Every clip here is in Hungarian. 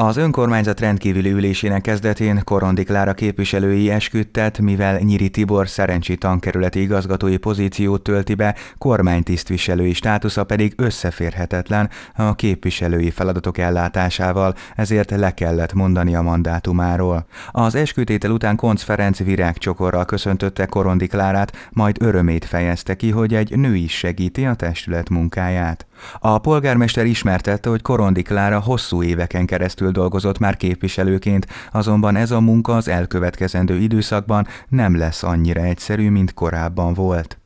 Az önkormányzat rendkívüli ülésének kezdetén Korondi Klára képviselői esküdtet, mivel Nyiri Tibor szerencsi tankerületi igazgatói pozíciót tölti be, kormánytisztviselői státusza pedig összeférhetetlen a képviselői feladatok ellátásával, ezért le kellett mondani a mandátumáról. Az eskütétel után Konc Ferenc virágcsokorral köszöntötte Korondi Klárát, majd örömét fejezte ki, hogy egy nő is segíti a testület munkáját. A polgármester ismertette, hogy Korondi Klára hosszú éveken keresztül dolgozott már képviselőként, azonban ez a munka az elkövetkezendő időszakban nem lesz annyira egyszerű, mint korábban volt.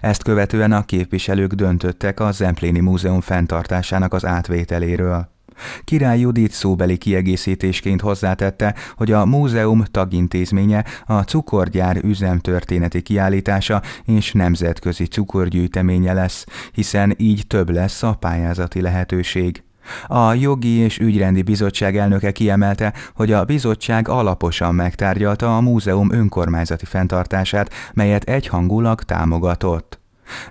Ezt követően a képviselők döntöttek a Zempléni Múzeum fenntartásának az átvételéről. Király Judit szóbeli kiegészítésként hozzátette, hogy a múzeum tagintézménye a cukorgyár üzemtörténeti kiállítása és nemzetközi cukorgyűjteménye lesz, hiszen így több lesz a pályázati lehetőség. A jogi és ügyrendi bizottság elnöke kiemelte, hogy a bizottság alaposan megtárgyalta a múzeum önkormányzati fenntartását, melyet egyhangulag támogatott.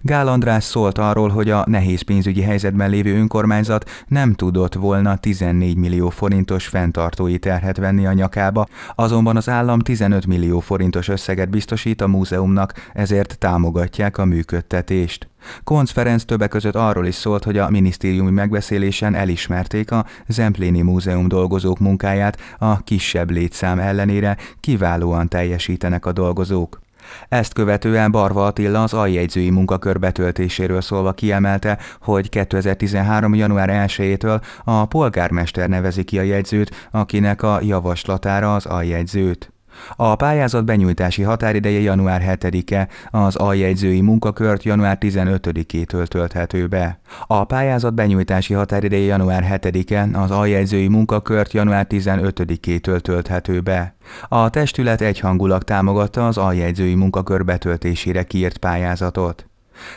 Gál András szólt arról, hogy a nehéz pénzügyi helyzetben lévő önkormányzat nem tudott volna 14 millió forintos fenntartói terhet venni a nyakába, azonban az állam 15 millió forintos összeget biztosít a múzeumnak, ezért támogatják a működtetést. Konc Ferenc többek között arról is szólt, hogy a minisztériumi megbeszélésen elismerték a Zempléni Múzeum dolgozók munkáját, a kisebb létszám ellenére kiválóan teljesítenek a dolgozók. Ezt követően Barva Attila az aljegyzői munkakör betöltéséről szólva kiemelte, hogy 2013. január 1-től a polgármester nevezi ki a jegyzőt, akinek a javaslatára az aljegyzőt. A pályázat benyújtási határideje január 7-e, az aljegyzői munkakört január 15-től tölthető be. A pályázat benyújtási határideje január 7-e, az aljegyzői munkakört január 15-től tölthető be. A testület egyhangulag támogatta az aljegyzői munkakör betöltésére kiírt pályázatot.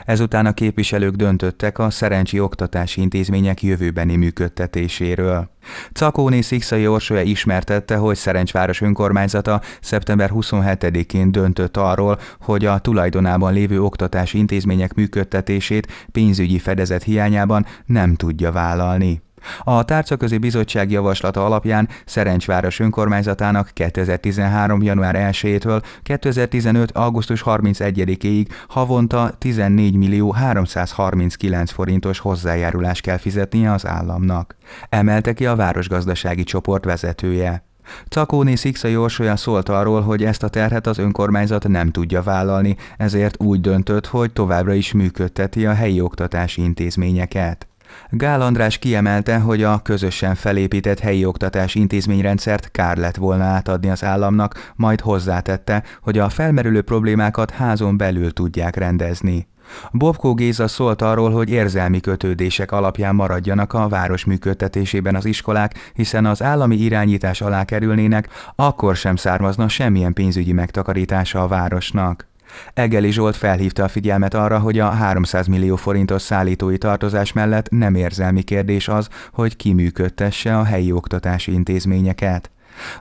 Ezután a képviselők döntöttek a szerencsi oktatási intézmények jövőbeni működtetéséről. Cakóni Szikszai Orsója ismertette, hogy Szerencsváros önkormányzata szeptember 27-én döntött arról, hogy a tulajdonában lévő oktatási intézmények működtetését pénzügyi fedezet hiányában nem tudja vállalni. A Tárcaközi Bizottság javaslata alapján Szerencsváros önkormányzatának 2013. január 1-től 2015. augusztus 31-ig havonta 14 millió 339 forintos hozzájárulás kell fizetnie az államnak. Emelte ki a városgazdasági csoport vezetője. Cakóni Szikszai Jorsolya szólt arról, hogy ezt a terhet az önkormányzat nem tudja vállalni, ezért úgy döntött, hogy továbbra is működteti a helyi oktatási intézményeket. Gál András kiemelte, hogy a közösen felépített helyi oktatás intézményrendszert kár lett volna átadni az államnak, majd hozzátette, hogy a felmerülő problémákat házon belül tudják rendezni. Bobkó Géza szólt arról, hogy érzelmi kötődések alapján maradjanak a város működtetésében az iskolák, hiszen az állami irányítás alá kerülnének, akkor sem származna semmilyen pénzügyi megtakarítása a városnak. Egeli Zsolt felhívta a figyelmet arra, hogy a 300 millió forintos szállítói tartozás mellett nem érzelmi kérdés az, hogy működtesse a helyi oktatási intézményeket.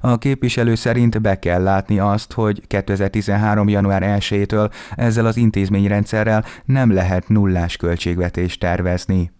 A képviselő szerint be kell látni azt, hogy 2013. január 1-től ezzel az intézményrendszerrel nem lehet nullás költségvetést tervezni.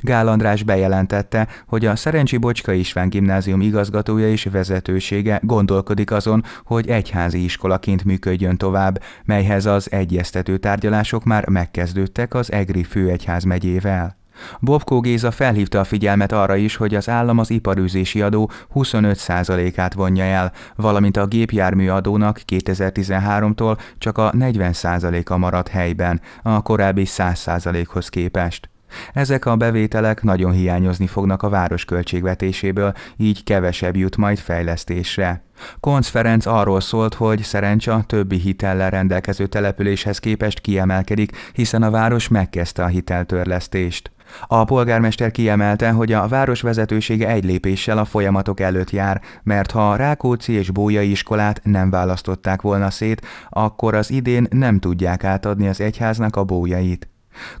Gál András bejelentette, hogy a Szerencsi Bocska István gimnázium igazgatója és vezetősége gondolkodik azon, hogy egyházi iskolaként működjön tovább, melyhez az egyeztető tárgyalások már megkezdődtek az EGRI főegyház megyével. Bobkó Géza felhívta a figyelmet arra is, hogy az állam az iparűzési adó 25%-át vonja el, valamint a gépjármű adónak 2013-tól csak a 40%-a maradt helyben, a korábbi 100%-hoz képest. Ezek a bevételek nagyon hiányozni fognak a város költségvetéséből, így kevesebb jut majd fejlesztésre. Konc Ferenc arról szólt, hogy Szerencsa többi hitellel rendelkező településhez képest kiemelkedik, hiszen a város megkezdte a hiteltörlesztést. A polgármester kiemelte, hogy a város vezetősége egy lépéssel a folyamatok előtt jár, mert ha Rákóczi és Bójai iskolát nem választották volna szét, akkor az idén nem tudják átadni az egyháznak a bójait.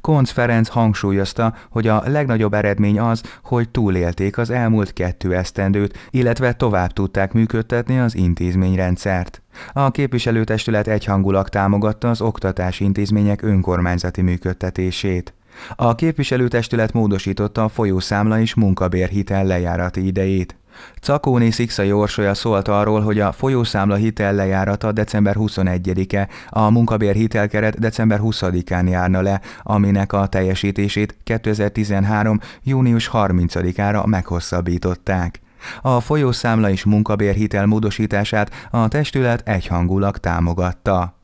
Konc Ferenc hangsúlyozta, hogy a legnagyobb eredmény az, hogy túlélték az elmúlt kettő esztendőt, illetve tovább tudták működtetni az intézményrendszert. A képviselőtestület egyhangulag támogatta az oktatási intézmények önkormányzati működtetését. A képviselőtestület módosította a folyószámla és munkabérhitel lejárati idejét. Cakóni Szikszai Orsolya szólt arról, hogy a folyószámla hitel lejárata december 21-e, a munkabér hitelkeret december 20-án járna le, aminek a teljesítését 2013. június 30-ára meghosszabbították. A folyószámla és munkabérhitel módosítását a testület egyhangulag támogatta.